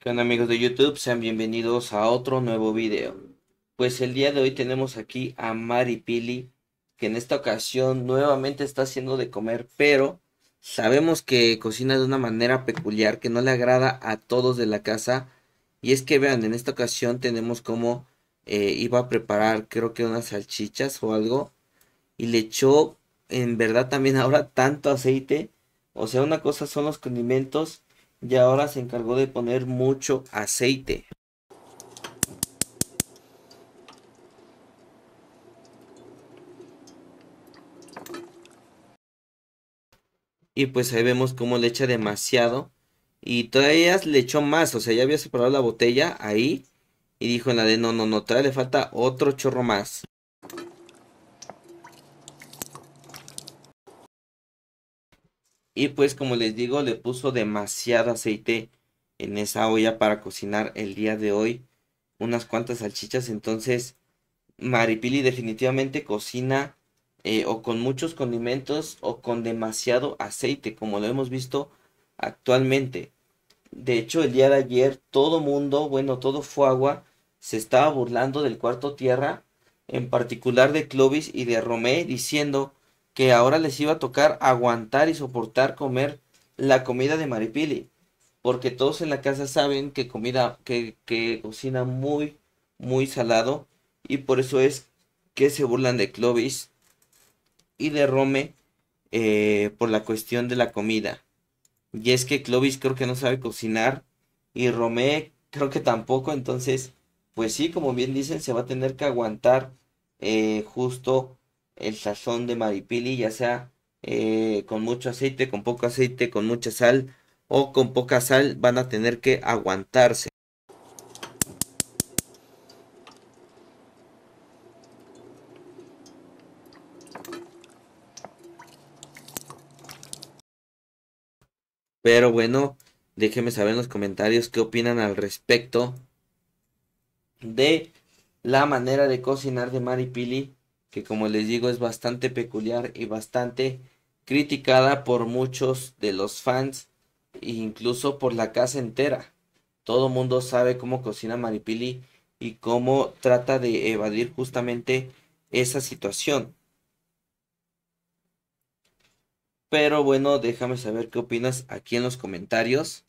¿Qué onda amigos de YouTube? Sean bienvenidos a otro nuevo video. Pues el día de hoy tenemos aquí a Mari Pili, que en esta ocasión nuevamente está haciendo de comer, pero sabemos que cocina de una manera peculiar que no le agrada a todos de la casa. Y es que vean, en esta ocasión tenemos como eh, iba a preparar creo que unas salchichas o algo. Y le echó en verdad también ahora tanto aceite. O sea, una cosa son los condimentos y ahora se encargó de poner mucho aceite. Y pues ahí vemos cómo le echa demasiado. Y todavía le echó más. O sea, ya había separado la botella ahí. Y dijo en la de no, no, no, todavía le falta otro chorro más. Y pues como les digo, le puso demasiado aceite en esa olla para cocinar el día de hoy unas cuantas salchichas. Entonces, Maripili definitivamente cocina eh, o con muchos condimentos o con demasiado aceite, como lo hemos visto actualmente. De hecho, el día de ayer todo mundo, bueno, todo fue agua, se estaba burlando del cuarto tierra, en particular de Clovis y de Romé, diciendo que ahora les iba a tocar aguantar y soportar comer la comida de Maripili. Porque todos en la casa saben que comida, que, cocina muy, muy salado. Y por eso es que se burlan de Clovis y de Rome eh, por la cuestión de la comida. Y es que Clovis creo que no sabe cocinar y Rome creo que tampoco. Entonces, pues sí, como bien dicen, se va a tener que aguantar eh, justo el sazón de maripili, ya sea eh, con mucho aceite, con poco aceite, con mucha sal o con poca sal, van a tener que aguantarse. Pero bueno, déjenme saber en los comentarios qué opinan al respecto de la manera de cocinar de maripili que como les digo es bastante peculiar y bastante criticada por muchos de los fans e incluso por la casa entera. Todo mundo sabe cómo cocina Maripili y cómo trata de evadir justamente esa situación. Pero bueno, déjame saber qué opinas aquí en los comentarios.